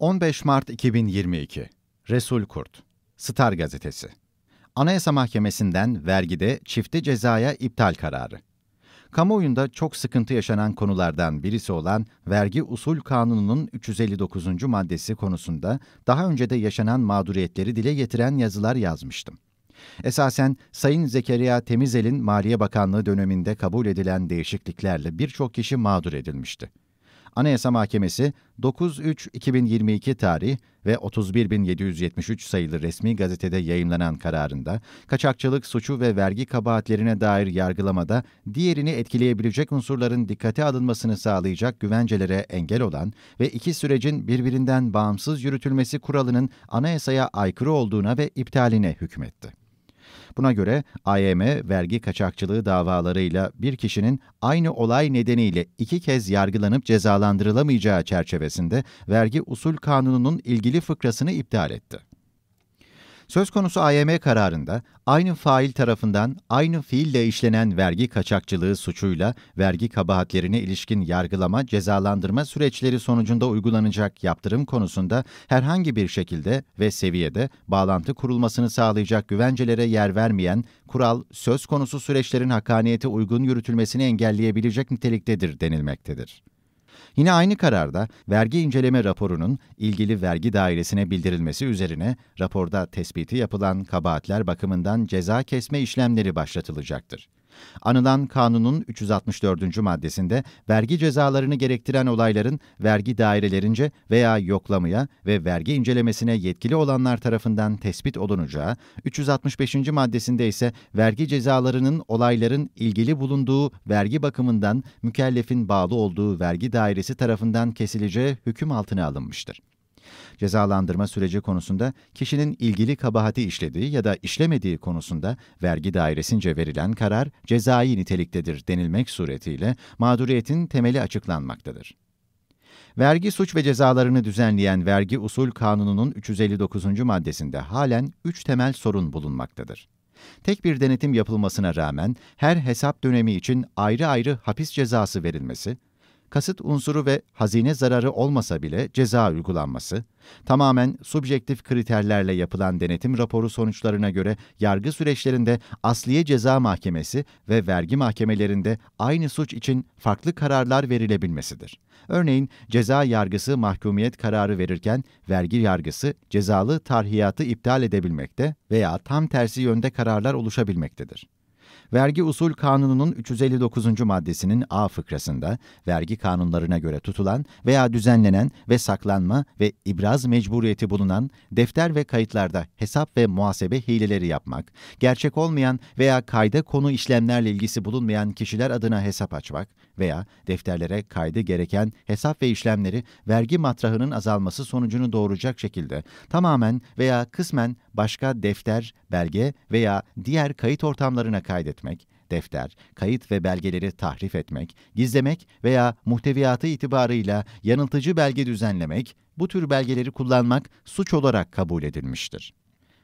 15 Mart 2022 Resul Kurt Star Gazetesi Anayasa Mahkemesi'nden vergide çifte cezaya iptal kararı. Kamuoyunda çok sıkıntı yaşanan konulardan birisi olan Vergi Usul Kanunu'nun 359. maddesi konusunda daha önce de yaşanan mağduriyetleri dile getiren yazılar yazmıştım. Esasen Sayın Zekeriya Temizel'in Maliye Bakanlığı döneminde kabul edilen değişikliklerle birçok kişi mağdur edilmişti. Anayasa Mahkemesi 9-3-2022 tarih ve 31.773 sayılı resmi gazetede yayınlanan kararında kaçakçılık suçu ve vergi kabahatlerine dair yargılamada diğerini etkileyebilecek unsurların dikkate alınmasını sağlayacak güvencelere engel olan ve iki sürecin birbirinden bağımsız yürütülmesi kuralının anayasaya aykırı olduğuna ve iptaline hükmetti. Buna göre AYM vergi kaçakçılığı davalarıyla bir kişinin aynı olay nedeniyle iki kez yargılanıp cezalandırılamayacağı çerçevesinde vergi usul kanununun ilgili fıkrasını iptal etti. Söz konusu AYM kararında aynı fail tarafından aynı fiille işlenen vergi kaçakçılığı suçuyla vergi kabahatlerine ilişkin yargılama, cezalandırma süreçleri sonucunda uygulanacak yaptırım konusunda herhangi bir şekilde ve seviyede bağlantı kurulmasını sağlayacak güvencelere yer vermeyen kural söz konusu süreçlerin hakkaniyete uygun yürütülmesini engelleyebilecek niteliktedir denilmektedir. Yine aynı kararda vergi inceleme raporunun ilgili vergi dairesine bildirilmesi üzerine raporda tespiti yapılan kabahatler bakımından ceza kesme işlemleri başlatılacaktır. Anılan kanunun 364. maddesinde vergi cezalarını gerektiren olayların vergi dairelerince veya yoklamaya ve vergi incelemesine yetkili olanlar tarafından tespit olunacağı, 365. maddesinde ise vergi cezalarının olayların ilgili bulunduğu vergi bakımından mükellefin bağlı olduğu vergi dairesi tarafından kesileceği hüküm altına alınmıştır. Cezalandırma süreci konusunda kişinin ilgili kabahati işlediği ya da işlemediği konusunda vergi dairesince verilen karar cezai niteliktedir denilmek suretiyle mağduriyetin temeli açıklanmaktadır. Vergi suç ve cezalarını düzenleyen Vergi Usul Kanunu'nun 359. maddesinde halen 3 temel sorun bulunmaktadır. Tek bir denetim yapılmasına rağmen her hesap dönemi için ayrı ayrı hapis cezası verilmesi, kasıt unsuru ve hazine zararı olmasa bile ceza uygulanması, tamamen subjektif kriterlerle yapılan denetim raporu sonuçlarına göre yargı süreçlerinde Asliye Ceza Mahkemesi ve vergi mahkemelerinde aynı suç için farklı kararlar verilebilmesidir. Örneğin ceza yargısı mahkumiyet kararı verirken vergi yargısı cezalı tarhiyatı iptal edebilmekte veya tam tersi yönde kararlar oluşabilmektedir. Vergi Usul Kanunu'nun 359. maddesinin A fıkrasında vergi kanunlarına göre tutulan veya düzenlenen ve saklanma ve ibraz mecburiyeti bulunan defter ve kayıtlarda hesap ve muhasebe hileleri yapmak, gerçek olmayan veya kayda konu işlemlerle ilgisi bulunmayan kişiler adına hesap açmak veya defterlere kaydı gereken hesap ve işlemleri vergi matrahının azalması sonucunu doğuracak şekilde tamamen veya kısmen başka defter, belge veya diğer kayıt ortamlarına kaydı kaydetmek, defter, kayıt ve belgeleri tahrif etmek, gizlemek veya muhteviyatı itibarıyla yanıltıcı belge düzenlemek, bu tür belgeleri kullanmak suç olarak kabul edilmiştir.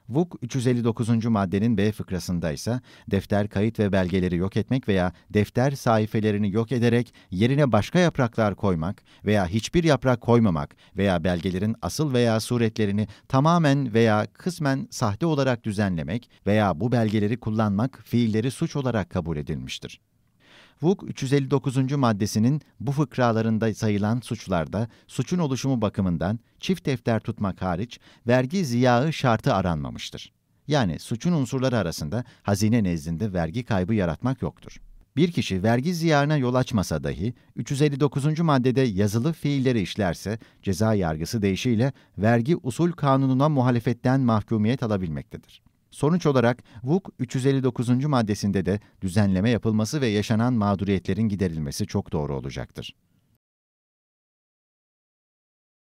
VUK 359. maddenin B fıkrasında ise defter kayıt ve belgeleri yok etmek veya defter sayfelerini yok ederek yerine başka yapraklar koymak veya hiçbir yaprak koymamak veya belgelerin asıl veya suretlerini tamamen veya kısmen sahte olarak düzenlemek veya bu belgeleri kullanmak fiilleri suç olarak kabul edilmiştir. VUK 359. maddesinin bu fıkralarında sayılan suçlarda suçun oluşumu bakımından çift defter tutmak hariç vergi ziyağı şartı aranmamıştır. Yani suçun unsurları arasında hazine nezdinde vergi kaybı yaratmak yoktur. Bir kişi vergi ziyarına yol açmasa dahi 359. maddede yazılı fiilleri işlerse ceza yargısı değişiyle vergi usul kanununa muhalefetten mahkumiyet alabilmektedir. Sonuç olarak VUK 359. maddesinde de düzenleme yapılması ve yaşanan mağduriyetlerin giderilmesi çok doğru olacaktır.